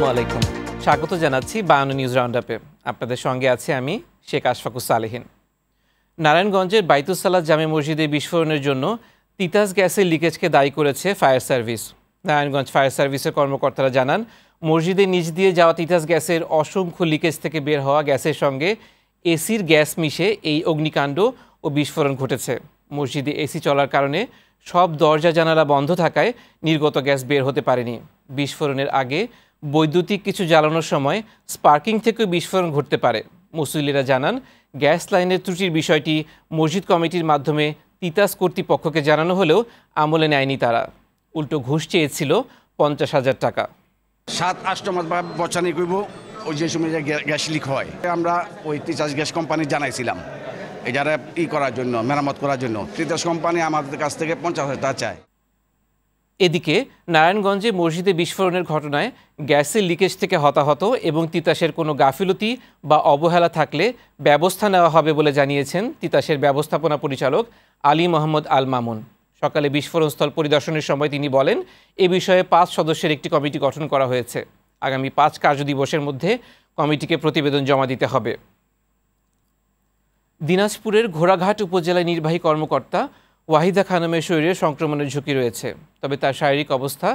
আসসালামু আলাইকুম স্বাগত জানাচ্ছি বায়ানো নিউজ রাউন্ডআপে আপনাদের সঙ্গে আছে আমি শেখ আশফাকুস সালেহিন নারায়ণগঞ্জের বাইতুসালাদ জামে মসজিদে বিস্ফোরণের জন্য তিতাস গ্যাসের লিকেজকে দায়ী করেছে ফায়ার সার্ভিস নারায়ণগঞ্জ ফায়ার সার্ভিসের কর্মকর্তারা জানান মসজিদের নিচ দিয়ে যাওয়া তিতাস গ্যাসের অসংখ্য লিকেজ থেকে বের হওয়া গ্যাসের সঙ্গে এসির গ্যাস মিশে এই অগ্নিকাণ্ড ও বিস্ফোরণ ঘটেছে মসজিদে এসি চলার কারণে সব দরজা জানালা বন্ধ থাকায় নির্গত গ্যাস বের হতে পারেনি বিস্ফোরণের আগে বৈদ্যুতিক কিছু জ্বালানোর সময় স্পার্কিং থেকে বিস্ফোরণ ঘটতে পারে মুসল্লিরা জানান গ্যাস লাইনের ত্রুটির বিষয়টি মসজিদ কমিটির মাধ্যমে তিতাস কর্তৃপক্ষকে জানানো হলেও আমলে নেয়নি তারা উল্টো ঘুষ চেয়েছিল পঞ্চাশ হাজার টাকা সাত আষ্ট মাস বা বছানি করব ওই যে সময় গ্যাস লিক হয় আমরা ওই তিতাস গ্যাস কোম্পানি জানাইছিলাম যারা ই করার জন্য মেরামত করার জন্য তিতাস কোম্পানি আমাদের কাছ থেকে পঞ্চাশ হাজার টাকা চায় এদিকে নারায়ণগঞ্জে মসজিদে বিস্ফোরণের ঘটনায় গ্যাসের লিকেজ থেকে হতাহত এবং তিতাসের কোনো গাফিলতি বা অবহেলা থাকলে ব্যবস্থা নেওয়া হবে বলে জানিয়েছেন তিতাসের ব্যবস্থাপনা পরিচালক আলী মোহাম্মদ আল মামুন সকালে বিস্ফোরণস্থল পরিদর্শনের সময় তিনি বলেন এ বিষয়ে পাঁচ সদস্যের একটি কমিটি গঠন করা হয়েছে আগামী পাঁচ কার্যদিবসের মধ্যে কমিটিকে প্রতিবেদন জমা দিতে হবে দিনাজপুরের ঘোড়াঘাট উপজেলায় নির্বাহী কর্মকর্তা ওয়াহিদা খানমের শরীরে সংক্রমণের ঝুঁকি রয়েছে তবে তার শারীরিক অবস্থা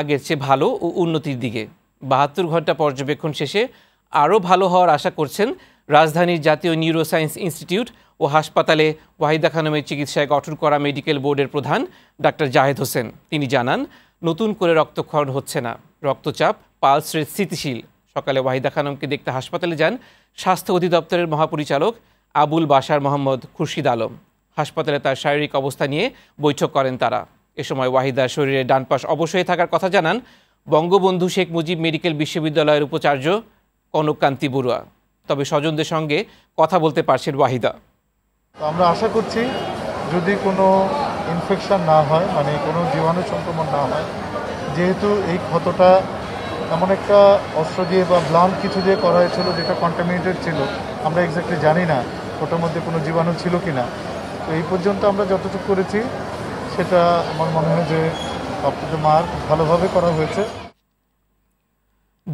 আগের চেয়ে ভালো ও উন্নতির দিকে বাহাত্তর ঘন্টা পর্যবেক্ষণ শেষে আরও ভালো হওয়ার আশা করছেন রাজধানীর জাতীয় নিউরোসায়েন্স ইনস্টিটিউট ও হাসপাতালে ওয়াহিদা খানমের চিকিৎসায় গঠন করা মেডিকেল বোর্ডের প্রধান ডাক্তার জাহেদ হোসেন তিনি জানান নতুন করে রক্তক্ষরণ হচ্ছে না রক্তচাপ পালস রেট স্থিতিশীল সকালে ওয়াহিদা খানমকে দেখতে হাসপাতালে যান স্বাস্থ্য অধিদপ্তরের মহাপরিচালক আবুল বাশার মোহাম্মদ খুরশিদ আলম হাসপাতালে তার শারীরিক অবস্থা নিয়ে বৈঠক করেন তারা এ সময় ওয়াহিদার শরীরে ডান পাশ অবশ্যই থাকার কথা জানান বঙ্গবন্ধু শেখ মুজিব মেডিকেল বিশ্ববিদ্যালয়ের উপাচার্য কনককান্তি বড়ুয়া তবে স্বজনদের সঙ্গে কথা বলতে পারছেন ওয়াহিদা আমরা আশা করছি যদি কোনো ইনফেকশন না হয় মানে কোনো জীবাণু সংক্রমণ না হয় যেহেতু এই ক্ষতটা এমন একটা অস্ত্র দিয়ে বা ব্লাম কিছু দিয়ে করা হয়েছিল যেটা কন্টামিনেটেড ছিল আমরা এক্স্যাক্টলি জানি না ওটার মধ্যে কোনো জীবাণু ছিল কি না তো এই পর্যন্ত আমরা যতটুকু করেছি সেটা আমার মনে হয় যে সবকিছু মার ভালোভাবে করা হয়েছে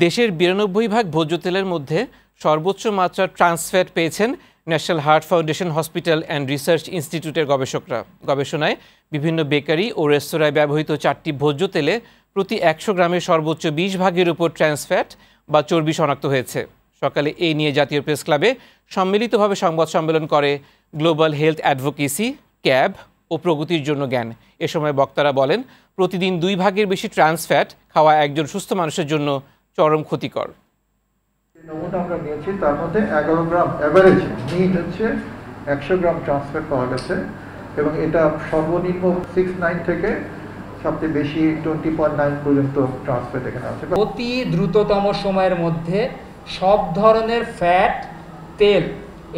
দেশের বিরানব্বই ভাগ ভোজ্য তেলের মধ্যে সর্বোচ্চ মাত্রার ট্রান্সফ্যাট পেয়েছেন National Heart Foundation Hospital and Research ইনস্টিটিউটের গবেষকরা গবেষণায় বিভিন্ন বেকারি ও রেস্তোরাঁয় ব্যবহৃত চারটি ভোজ্য তেলে প্রতি একশো গ্রামে সর্বোচ্চ বিশ ভাগের উপর ট্রান্সফ্যাট বা চর্বি শনাক্ত হয়েছে সকালে এই নিয়ে জাতীয় প্রেস ক্লাবে সম্মিলিতভাবে সংবাদ সম্মেলন করে গ্লোবাল হেলথ অ্যাডভোকেসি ক্যাব ও প্রগতির জন্য জ্ঞান এ সময় বক্তারা বলেন প্রতিদিন দুই ভাগের বেশি ট্রান্সফ্যাট খাওয়া একজন সুস্থ মানুষের জন্য চরম ক্ষতিকর নমুনা আমরা নিয়েছি তার মধ্যে এগারো গ্রাম অ্যাভারেজ নিট হচ্ছে একশো গ্রাম ট্রান্সফার পাওয়া গেছে এবং এটা সর্বনিম্ন সিক্স নাইন থেকে সবচেয়ে বেশি টোয়েন্টি পয়েন্ট নাইন পর্যন্ত ট্রান্সফার এখানে আছে অতি দ্রুততম সময়ের মধ্যে সব ধরনের ফ্যাট তেল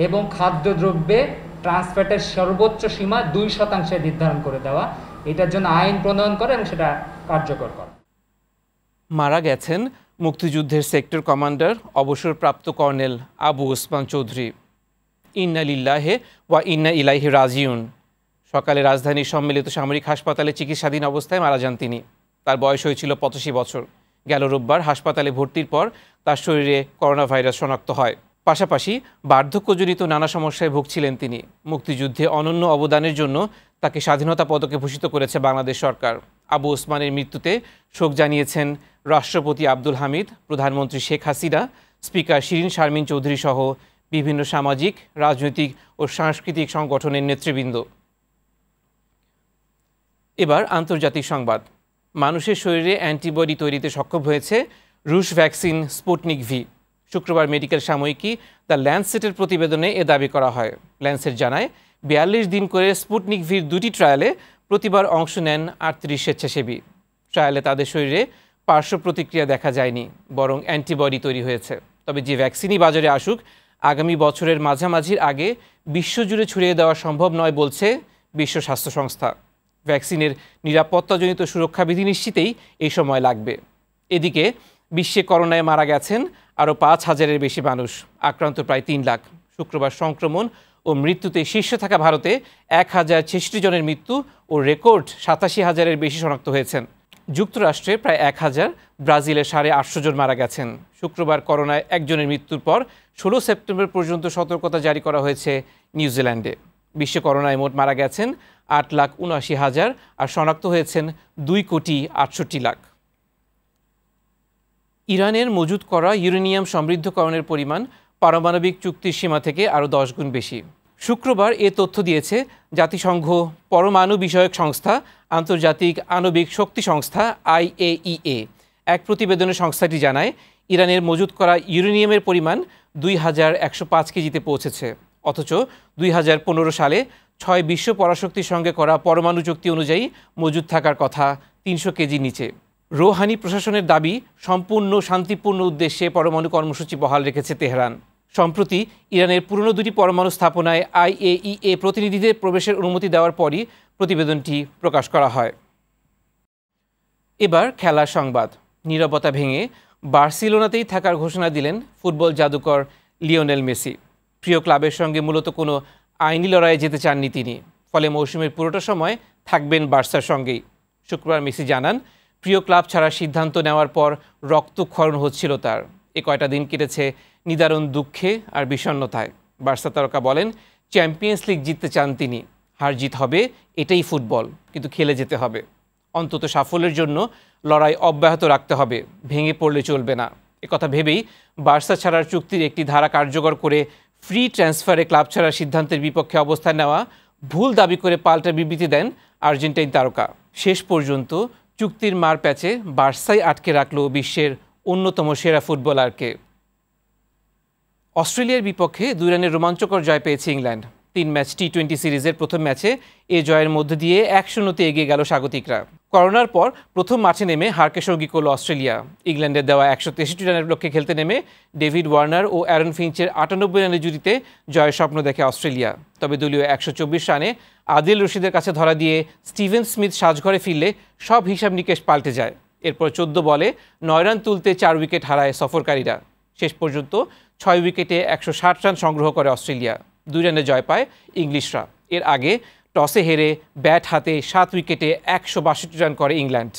এবং খাদ্যদ্রব্যে ট্রান্সফ্যাটের সর্বোচ্চ সীমা দুই শতাংশে নির্ধারণ করে দেওয়া এটার জন্য আইন প্রণয়ন করে এবং সেটা কার্যকর করে মারা গেছেন মুক্তিযুদ্ধের সেক্টর কমান্ডার অবসরপ্রাপ্ত কর্নেল আবু ওসমান চৌধুরী ইন্না লিল্লাহে ওয়া ইন্না ইলাহি রাজিউন সকালে রাজধানীর সম্মিলিত সামরিক হাসপাতালে চিকিৎসাধীন অবস্থায় মারা যান তিনি তার বয়স হয়েছিল পঁচাশি বছর গেল রোববার হাসপাতালে ভর্তির পর তার শরীরে করোনা ভাইরাস শনাক্ত হয় পাশাপাশি বার্ধক্যজনিত নানা সমস্যায় ভুগছিলেন তিনি মুক্তিযুদ্ধে অনন্য অবদানের জন্য তাকে স্বাধীনতা পদকে ভূষিত করেছে বাংলাদেশ সরকার আবু ওসমানের মৃত্যুতে শোক জানিয়েছেন রাষ্ট্রপতি আব্দুল হামিদ প্রধানমন্ত্রী শেখ হাসিনা স্পিকার শিরিন শারমিন চৌধুরী সহ বিভিন্ন সামাজিক রাজনৈতিক ও সাংস্কৃতিক সংগঠনের নেতৃবৃন্দ এবার আন্তর্জাতিক সংবাদ মানুষের শরীরে অ্যান্টিবডি তৈরিতে সক্ষম হয়েছে রুশ ভ্যাকসিন স্পুটনিক ভি শুক্রবার মেডিকেল সাময়িকী দ্য ল্যান্ডসেটের প্রতিবেদনে এ দাবি করা হয় ল্যান্ডসেট জানায় বিয়াল্লিশ দিন করে স্পুটনিক ভির দুটি ট্রায়ালে প্রতিবার অংশ নেন আটত্রিশ স্বেচ্ছাসেবী ট্রায়ালে তাদের শরীরে পার্শ্ব প্রতিক্রিয়া দেখা যায়নি বরং অ্যান্টিবডি তৈরি হয়েছে তবে যে ভ্যাকসিনই বাজারে আসুক আগামী বছরের মাঝামাঝির আগে বিশ্বজুড়ে ছড়িয়ে দেওয়া সম্ভব নয় বলছে বিশ্ব স্বাস্থ্য সংস্থা ভ্যাকসিনের নিরাপত্তাজনিত সুরক্ষা বিধি নিশ্চিতেই এই সময় লাগবে এদিকে বিশ্বে করোনায় মারা গেছেন আরও পাঁচ হাজারের বেশি মানুষ আক্রান্ত প্রায় তিন লাখ শুক্রবার সংক্রমণ ও মৃত্যুতে শীর্ষে থাকা ভারতে এক হাজার ছেষট্টি জনের মৃত্যু ও রেকর্ড সাতাশি হাজারের বেশি শনাক্ত হয়েছেন যুক্তরাষ্ট্রে প্রায় এক হাজার ব্রাজিলে সাড়ে আটশো জন মারা গেছেন শুক্রবার করোনায় একজনের মৃত্যুর পর ষোলো সেপ্টেম্বর পর্যন্ত সতর্কতা জারি করা হয়েছে নিউজিল্যান্ডে বিশ্বে করোনায় মোট মারা গেছেন আট লাখ উনআশি হাজার আর শনাক্ত হয়েছেন দুই কোটি আটষট্টি লাখ ইরানের মজুদ করা ইউরেনিয়াম সমৃদ্ধকরণের পরিমাণ পারমাণবিক চুক্তির সীমা থেকে আরও দশ গুণ বেশি শুক্রবার এ তথ্য দিয়েছে জাতিসংঘ পরমাণু বিষয়ক সংস্থা আন্তর্জাতিক আণবিক শক্তি সংস্থা আইএইএ এক প্রতিবেদনে সংস্থাটি জানায় ইরানের মজুদ করা ইউরেনিয়ামের পরিমাণ দুই হাজার একশো পাঁচ কেজিতে পৌঁছেছে অথচ দুই সালে ছয় বিশ্ব পরাশক্তির সঙ্গে করা পরমাণু চুক্তি অনুযায়ী মজুদ থাকার কথা তিনশো কেজি নিচে রোহানি প্রশাসনের দাবি সম্পূর্ণ শান্তিপূর্ণ উদ্দেশ্যে পরমাণু কর্মসূচি বহাল রেখেছে তেহরান সম্প্রতি ইরানের পুরনো দুটি পরমাণু স্থাপনায় আইএইএ প্রতিনিধিদের প্রবেশের অনুমতি দেওয়ার পরই প্রতিবেদনটি প্রকাশ করা হয় এবার খেলা সংবাদ নিরবতা ভেঙে বার্সিলোনাতেই থাকার ঘোষণা দিলেন ফুটবল জাদুকর লিওনেল মেসি প্রিয় ক্লাবের সঙ্গে মূলত কোনো আইনি লড়াইয়ে যেতে চাননি তিনি ফলে মৌসুমের পুরোটা সময় থাকবেন বার্সার সঙ্গেই শুক্রবার মেসি জানান প্রিয় ক্লাব ছাড়া সিদ্ধান্ত নেওয়ার পর রক্তক্ষরণ হচ্ছিল তার এ কয়টা দিন কেটেছে নিদারুণ দুঃখে আর বিষণ্নতায় বার্সা তারকা বলেন চ্যাম্পিয়ন্স লিগ জিততে চান তিনি হার জিত হবে এটাই ফুটবল কিন্তু খেলে যেতে হবে অন্তত সাফল্যের জন্য লড়াই অব্যাহত রাখতে হবে ভেঙে পড়লে চলবে না একথা ভেবেই বার্সা ছাড়ার চুক্তির একটি ধারা কার্যকর করে ফ্রি ট্রান্সফারে ক্লাব ছাড়ার সিদ্ধান্তের বিপক্ষে অবস্থান নেওয়া ভুল দাবি করে পাল্টা বিবৃতি দেন আর্জেন্টাইন তারকা শেষ পর্যন্ত চুক্তির মার প্যাচে বার্সাই আটকে রাখল বিশ্বের অন্যতম সেরা ফুটবলারকে অস্ট্রেলিয়ার বিপক্ষে দুই রানের রোমাঞ্চকর জয় পেয়েছে ইংল্যান্ড তিন ম্যাচ টি টোয়েন্টি সিরিজের প্রথম ম্যাচে এ জয়ের মধ্য দিয়ে একশো শূন্যতে এগিয়ে গেল স্বাগতিকরা করোনার পর প্রথম মাঠে নেমে হারকে সঙ্গী করল অস্ট্রেলিয়া ইংল্যান্ডের দেওয়া একশো তেষট্টি রানের লক্ষ্যে খেলতে নেমে ডেভিড ওয়ার্নার ও অ্যারন ফিঞ্চের আটানব্বই রানের জুড়িতে জয়ের স্বপ্ন দেখে অস্ট্রেলিয়া তবে দলীয় একশো চব্বিশ রানে আদিল রশিদের কাছে ধরা দিয়ে স্টিভেন স্মিথ সাজঘরে ফিরলে সব হিসাব নিকেশ পাল্টে যায় এরপর চোদ্দ বলে নয় রান তুলতে চার উইকেট হারায় সফরকারীরা শেষ পর্যন্ত ছয় উইকেটে একশো ষাট রান সংগ্রহ করে অস্ট্রেলিয়া দুই রানে জয় পায় ইংলিশরা এর আগে টসে হেরে ব্যাট হাতে সাত উইকেটে একশো বাষট্টি রান করে ইংল্যান্ড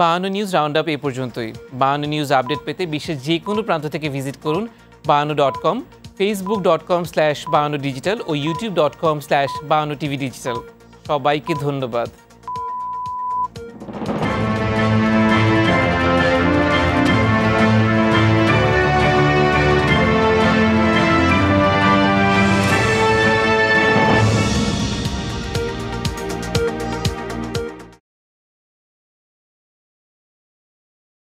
বায়ানো নিউজ রাউন্ড আপ এ পর্যন্তই বায়ানো নিউজ আপডেট পেতে বিশ্বের যে কোনো প্রান্ত থেকে ভিজিট করুন বায়ানো dot com Facebook dot com slash বায়ানো ডিজিটাল ও ইউটিউব ডট কম স্ল্যাশ বায়ানো টিভি ডিজিটাল সবাইকে ধন্যবাদ